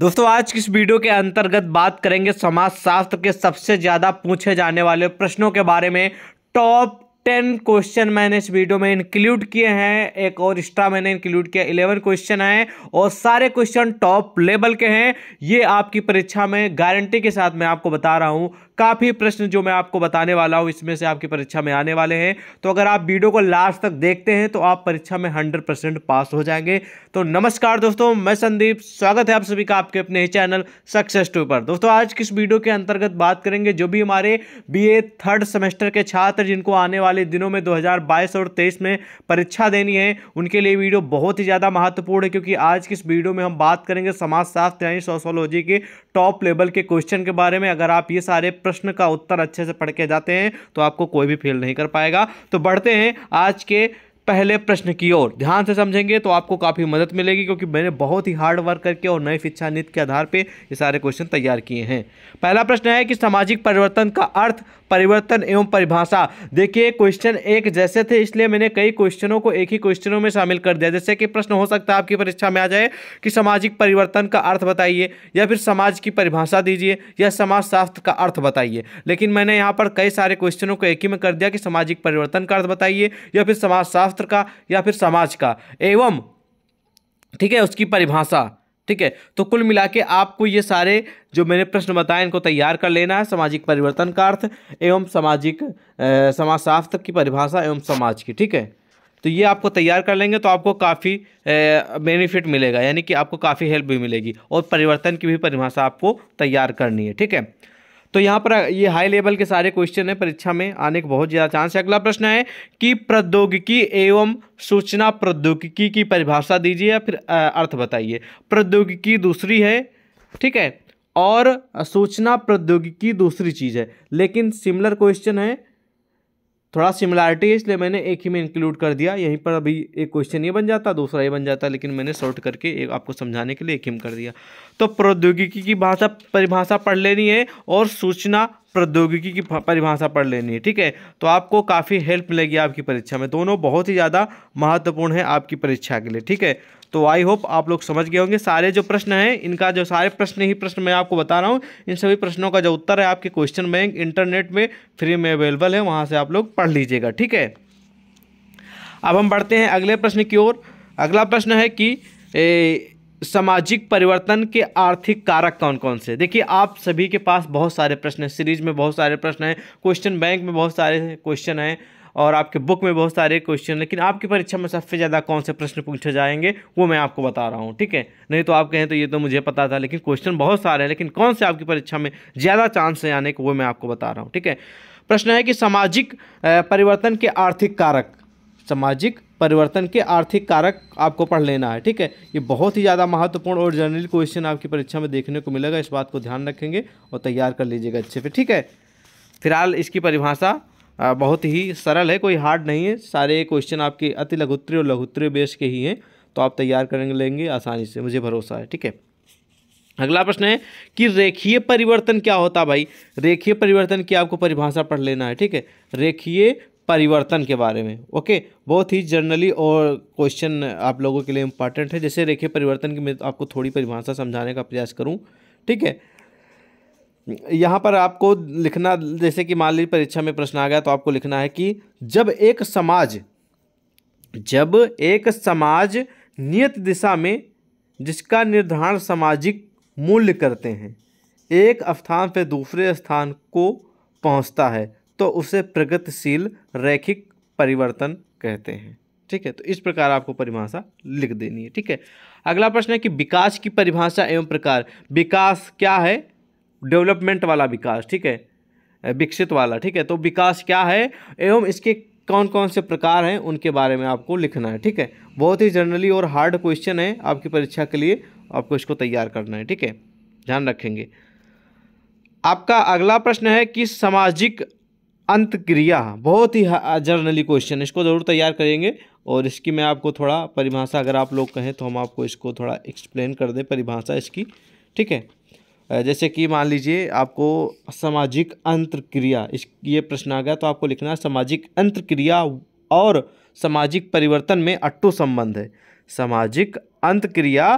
दोस्तों आज की इस वीडियो के अंतर्गत बात करेंगे समाजशास्त्र के सबसे ज़्यादा पूछे जाने वाले प्रश्नों के बारे में टॉप टेन क्वेश्चन मैंने इस वीडियो में इंक्लूड किए हैं एक और एक्स्ट्रा मैंने इंक्लूड किया इलेवन क्वेश्चन आए और सारे क्वेश्चन टॉप लेवल के हैं ये आपकी परीक्षा में गारंटी के साथ मैं आपको बता रहा हूँ काफ़ी प्रश्न जो मैं आपको बताने वाला हूँ इसमें से आपकी परीक्षा में आने वाले हैं तो अगर आप वीडियो को लास्ट तक देखते हैं तो आप परीक्षा में हंड्रेड परसेंट पास हो जाएंगे तो नमस्कार दोस्तों मैं संदीप स्वागत है आप सभी का आपके अपने चैनल सक्सेस टू पर दोस्तों आज किस वीडियो के अंतर्गत बात करेंगे जो भी हमारे बी थर्ड सेमेस्टर के छात्र जिनको आने वाले वाले दिनों में 2022 और 23 में परीक्षा देनी है उनके लिए वीडियो बहुत ही ज़्यादा महत्वपूर्ण है क्योंकि आज की इस वीडियो में हम बात करेंगे समाजशास्त्र यानी सोशोलॉजी के टॉप लेवल के क्वेश्चन के बारे में अगर आप ये सारे प्रश्न का उत्तर अच्छे से पढ़ के जाते हैं तो आपको कोई भी फेल नहीं कर पाएगा तो बढ़ते हैं आज के पहले प्रश्न की ओर ध्यान से समझेंगे तो आपको काफ़ी मदद मिलेगी क्योंकि मैंने बहुत ही हार्ड वर्क करके और नई शिक्षा नीति के आधार पर ये सारे क्वेश्चन तैयार किए हैं पहला प्रश्न है कि सामाजिक परिवर्तन का अर्थ परिवर्तन एवं परिभाषा देखिए क्वेश्चन एक जैसे थे इसलिए मैंने कई क्वेश्चनों को एक ही क्वेश्चनों में शामिल कर दिया जैसे कि प्रश्न हो सकता है आपकी परीक्षा में आ जाए कि सामाजिक परिवर्तन का अर्थ बताइए या फिर समाज की परिभाषा दीजिए या समाजशास्त्र का अर्थ बताइए लेकिन मैंने यहाँ पर कई सारे क्वेश्चनों को एक ही में कर दिया कि सामाजिक परिवर्तन का अर्थ बताइए या फिर समाजशास्त्र राष्ट्र का या फिर समाज का एवं ठीक है उसकी परिभाषा ठीक है तो कुल मिला के आपको ये सारे जो मैंने प्रश्न बताए इनको तैयार कर लेना है सामाजिक परिवर्तन का अर्थ एवं सामाजिक समाजशास्त्र की परिभाषा एवं समाज की ठीक है तो ये आपको तैयार कर लेंगे तो आपको काफ़ी बेनिफिट मिलेगा यानी कि आपको काफ़ी हेल्प भी मिलेगी और परिवर्तन की भी परिभाषा आपको तैयार करनी है ठीक है तो यहाँ पर ये हाई लेवल के सारे क्वेश्चन है परीक्षा में आने के बहुत ज़्यादा चांस है अगला प्रश्न है कि प्रौद्योगिकी एवं सूचना प्रौद्योगिकी की परिभाषा दीजिए या फिर अर्थ बताइए प्रौद्योगिकी दूसरी है ठीक है और सूचना प्रौद्योगिकी दूसरी चीज़ है लेकिन सिमिलर क्वेश्चन है थोड़ा सिमिलरिटी है इसलिए मैंने एक ही में इंक्लूड कर दिया यहीं पर अभी एक क्वेश्चन ये बन जाता दूसरा ये बन जाता लेकिन मैंने शॉर्ट करके एक आपको समझाने के लिए एक ही में कर दिया तो प्रौद्योगिकी की भाषा परिभाषा पढ़ लेनी है और सूचना प्रौद्योगिकी की परिभाषा पढ़ लेनी है ठीक है तो आपको काफ़ी हेल्प मिलेगी आपकी परीक्षा में दोनों बहुत ही ज़्यादा महत्वपूर्ण है आपकी परीक्षा के लिए ठीक है तो आई होप आप लोग समझ गए होंगे सारे जो प्रश्न हैं इनका जो सारे प्रश्न ही प्रश्न मैं आपको बता रहा हूँ इन सभी प्रश्नों का जो उत्तर है आपके क्वेश्चन बैंक इंटरनेट में फ्री में अवेलेबल है वहाँ से आप लोग पढ़ लीजिएगा ठीक है अब हम बढ़ते हैं अगले प्रश्न की ओर अगला प्रश्न है कि सामाजिक परिवर्तन के आर्थिक कारक कौन कौन से देखिए आप सभी के पास बहुत सारे प्रश्न हैं सीरीज में बहुत सारे प्रश्न हैं क्वेश्चन बैंक में बहुत सारे क्वेश्चन हैं और आपके बुक में बहुत सारे क्वेश्चन लेकिन आपकी परीक्षा में सबसे ज़्यादा कौन से प्रश्न पूछे जाएंगे वो मैं आपको बता रहा हूँ ठीक है नहीं तो आप कहें तो ये तो मुझे पता था लेकिन क्वेश्चन बहुत सारे हैं लेकिन कौन से आपकी परीक्षा में ज़्यादा चांस है आने को वो मैं आपको बता रहा हूँ ठीक है प्रश्न है कि सामाजिक परिवर्तन के आर्थिक कारक सामाजिक परिवर्तन के आर्थिक कारक आपको पढ़ लेना है ठीक है ये बहुत ही ज़्यादा महत्वपूर्ण और जनरल क्वेश्चन आपकी परीक्षा में देखने को मिलेगा इस बात को ध्यान रखेंगे और तैयार कर लीजिएगा अच्छे से ठीक है फिलहाल इसकी परिभाषा बहुत ही सरल है कोई हार्ड नहीं है सारे क्वेश्चन आपके अति लघुत्री और लघुत्री बेस के ही हैं तो आप तैयार करेंगे लेंगे आसानी से मुझे भरोसा है ठीक है अगला प्रश्न है कि रेखीय परिवर्तन क्या होता भाई रेखीय परिवर्तन की आपको परिभाषा पढ़ लेना है ठीक है रेखीय परिवर्तन के बारे में ओके बहुत ही जर्नली और क्वेश्चन आप लोगों के लिए इम्पॉर्टेंट है जैसे रेखे परिवर्तन की मैं आपको थोड़ी परिभाषा समझाने का प्रयास करूँ ठीक है यहाँ पर आपको लिखना जैसे कि मान लीजिए परीक्षा में प्रश्न आ गया तो आपको लिखना है कि जब एक समाज जब एक समाज नियत दिशा में जिसका निर्धारण सामाजिक मूल्य करते हैं एक स्थान से दूसरे स्थान को पहुँचता है तो उसे प्रगतिशील रैखिक परिवर्तन कहते हैं ठीक है तो इस प्रकार आपको परिभाषा लिख देनी है ठीक है अगला प्रश्न है कि विकास की परिभाषा एवं प्रकार विकास क्या है डेवलपमेंट वाला विकास ठीक है विकसित वाला ठीक है तो विकास क्या है एवं इसके कौन कौन से प्रकार हैं उनके बारे में आपको लिखना है ठीक है बहुत ही जनरली और हार्ड क्वेश्चन है आपकी परीक्षा के लिए आपको इसको तैयार करना है ठीक है ध्यान रखेंगे आपका अगला प्रश्न है कि सामाजिक अंतक्रिया बहुत ही जर्नली क्वेश्चन इसको ज़रूर तैयार करेंगे और इसकी मैं आपको थोड़ा परिभाषा अगर आप लोग कहें तो हम आपको इसको थोड़ा एक्सप्लेन कर दें परिभाषा इसकी ठीक है जैसे कि मान लीजिए आपको सामाजिक अंतक्रिया इस ये प्रश्न आ गया तो आपको लिखना है सामाजिक अंतक्रिया और सामाजिक परिवर्तन में अट्टू संबंध है सामाजिक अंतक्रिया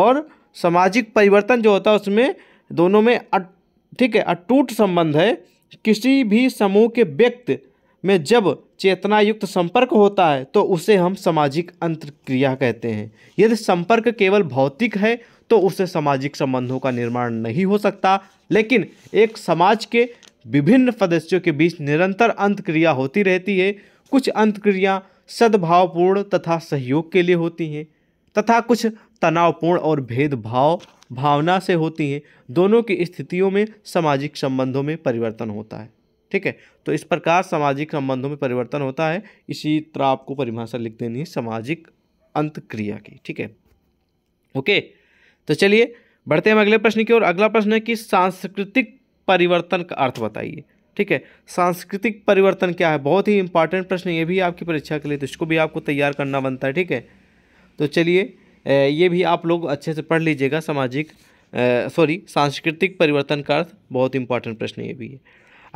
और सामाजिक परिवर्तन जो होता है उसमें दोनों में अट ठीक है अटूट संबंध है किसी भी समूह के व्यक्ति में जब चेतना युक्त संपर्क होता है तो उसे हम सामाजिक अंतक्रिया कहते हैं यदि संपर्क केवल भौतिक है तो उससे सामाजिक संबंधों का निर्माण नहीं हो सकता लेकिन एक समाज के विभिन्न सदस्यों के बीच निरंतर अंतक्रिया होती रहती है कुछ अंतक्रिया सद्भावपूर्ण तथा सहयोग के लिए होती हैं तथा कुछ तनावपूर्ण और भेदभाव भावना से होती हैं दोनों की स्थितियों में सामाजिक संबंधों में परिवर्तन होता है ठीक है तो इस प्रकार सामाजिक संबंधों में परिवर्तन होता है इसी तरह आपको परिभाषा लिख देनी है सामाजिक अंतक्रिया की ठीक है ओके तो चलिए बढ़ते हैं अगले प्रश्न की ओर अगला प्रश्न है कि सांस्कृतिक परिवर्तन का अर्थ बताइए ठीक है सांस्कृतिक परिवर्तन क्या है बहुत ही इंपॉर्टेंट प्रश्न ये भी आपकी परीक्षा के लिए तो इसको भी आपको तैयार करना बनता है ठीक है तो चलिए ये भी आप लोग अच्छे से पढ़ लीजिएगा सामाजिक सॉरी सांस्कृतिक परिवर्तन का अर्थ बहुत इंपॉर्टेंट प्रश्न ये भी है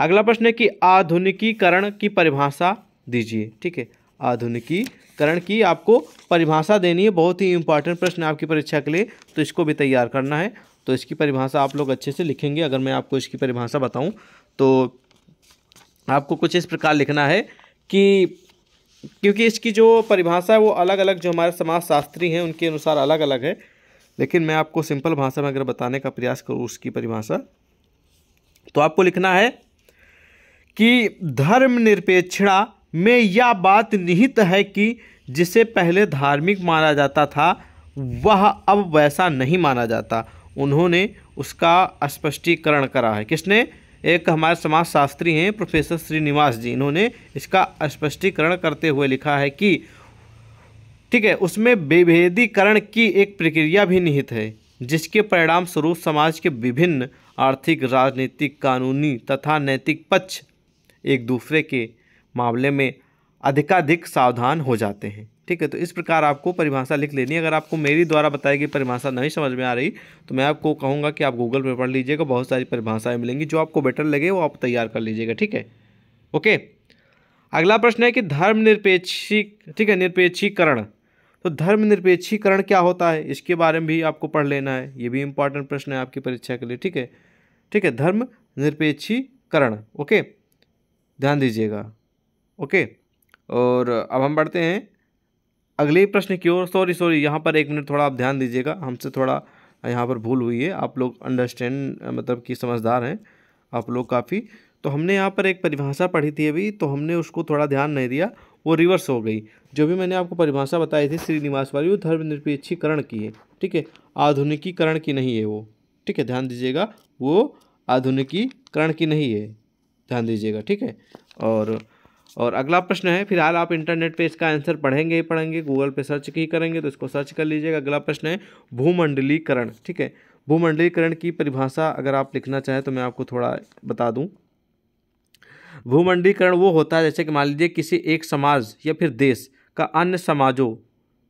अगला प्रश्न है कि आधुनिकीकरण की परिभाषा दीजिए ठीक है आधुनिकीकरण की आपको परिभाषा देनी है बहुत ही इंपॉर्टेंट प्रश्न है आपकी परीक्षा के लिए तो इसको भी तैयार करना है तो इसकी परिभाषा आप लोग अच्छे से लिखेंगे अगर मैं आपको इसकी परिभाषा बताऊं तो आपको कुछ इस प्रकार लिखना है कि क्योंकि इसकी जो परिभाषा है वो अलग अलग जो हमारे समाज शास्त्री हैं उनके अनुसार अलग अलग है लेकिन मैं आपको सिंपल भाषा में अगर बताने का प्रयास करूँ उसकी परिभाषा तो आपको लिखना है कि धर्मनिरपेक्षता में यह बात निहित है कि जिसे पहले धार्मिक माना जाता था वह अब वैसा नहीं माना जाता उन्होंने उसका स्पष्टीकरण करा है किसने एक हमारे समाज शास्त्री हैं प्रोफेसर श्रीनिवास जी इन्होंने इसका स्पष्टीकरण करते हुए लिखा है कि ठीक है उसमें विभेदीकरण की एक प्रक्रिया भी निहित है जिसके परिणाम स्वरूप समाज के विभिन्न आर्थिक राजनीतिक कानूनी तथा नैतिक पक्ष एक दूसरे के मामले में अधिकाधिक सावधान हो जाते हैं ठीक है तो इस प्रकार आपको परिभाषा लिख लेनी है अगर आपको मेरी द्वारा बताई गई परिभाषा नहीं समझ में आ रही तो मैं आपको कहूँगा कि आप गूगल पर पढ़ लीजिएगा बहुत सारी परिभाषाएँ मिलेंगी जो आपको बेटर लगे वो आप तैयार कर लीजिएगा ठीक है ओके अगला प्रश्न है कि धर्मनिरपेक्षी ठीक है निरपेक्षीकरण तो धर्मनिरपेक्षीकरण क्या होता है इसके बारे में भी आपको पढ़ लेना है ये भी इंपॉर्टेंट प्रश्न है आपकी परीक्षा के लिए ठीक है ठीक है धर्म निरपेक्षीकरण ओके ध्यान दीजिएगा ओके और अब हम बढ़ते हैं अगले प्रश्न की ओर सॉरी सॉरी यहाँ पर एक मिनट थोड़ा आप ध्यान दीजिएगा हमसे थोड़ा यहाँ पर भूल हुई है आप लोग अंडरस्टैंड मतलब कि समझदार हैं आप लोग काफ़ी तो हमने यहाँ पर एक परिभाषा पढ़ी थी अभी तो हमने उसको थोड़ा ध्यान नहीं दिया वो रिवर्स हो गई जो भी मैंने आपको परिभाषा बताई थी श्रीनिवास वाली वो धर्मनिरपेक्षीकरण की है ठीक है आधुनिकीकरण की नहीं है वो ठीक है ध्यान दीजिएगा वो आधुनिकीकरण की नहीं है ध्यान दीजिएगा ठीक है और और अगला प्रश्न है फिलहाल आप इंटरनेट पे इसका आंसर पढ़ेंगे ही पढ़ेंगे गूगल पे सर्च ही करेंगे तो इसको सर्च कर लीजिएगा अगला प्रश्न है भूमंडलीकरण ठीक है भूमंडलीकरण की परिभाषा अगर आप लिखना चाहें तो मैं आपको थोड़ा बता दूँ भूमंडलीकरण वो होता है जैसे कि मान लीजिए किसी एक समाज या फिर देश का अन्य समाजों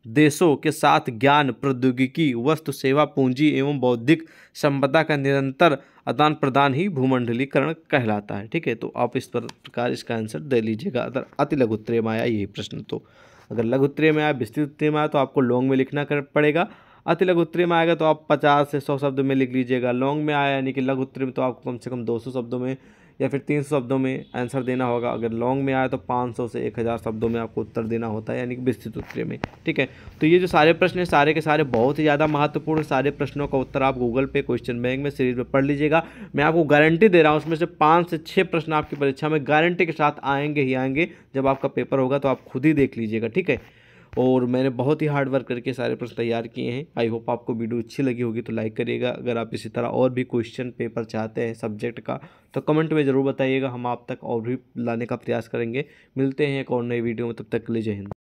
देशों के साथ ज्ञान प्रौद्योगिकी वस्तु सेवा पूंजी एवं बौद्धिक संपदा का निरंतर आदान प्रदान ही भूमंडलीकरण कहलाता है ठीक है तो आप इस प्रकार इसका आंसर दे लीजिएगा अगर अति लघुत्तरीय में आया यही प्रश्न तो अगर लघुत्तरीय में आया विस्तृत उत्तरीय में आया तो आपको लॉन्ग में लिखना कर पड़ेगा अति लघु उत्तरी में आएगा तो आप पचास से सौ शब्द में लिख लीजिएगा लॉन्ग में आया यानी कि लघु उत्तरी में तो आपको कम से कम दो सौ शब्दों में या फिर तीन सौ शब्दों में आंसर देना होगा अगर लॉन्ग में आया तो पाँच सौ से एक हज़ार शब्दों में आपको उत्तर देना होता है यानी कि विस्तृत उत्तर में ठीक है तो ये जो सारे प्रश्न हैं सारे के सारे बहुत ही ज़्यादा महत्वपूर्ण सारे प्रश्नों का उत्तर आप गूगल पे क्वेश्चन बैंक में सीरीज में पढ़ लीजिएगा मैं आपको गारंटी दे रहा हूँ उसमें से पाँच से छः प्रश्न आपकी परीक्षा में गारंटी के साथ आएंगे ही आएंगे जब आपका पेपर होगा तो आप खुद ही देख लीजिएगा ठीक है और मैंने बहुत ही हार्ड वर्क करके सारे प्रश्न तैयार किए हैं आई होप आपको वीडियो अच्छी लगी होगी तो लाइक करिएगा अगर आप इसी तरह और भी क्वेश्चन पेपर चाहते हैं सब्जेक्ट का तो कमेंट में ज़रूर बताइएगा हम आप तक और भी लाने का प्रयास करेंगे मिलते हैं एक और नई वीडियो में तब तक ले लिए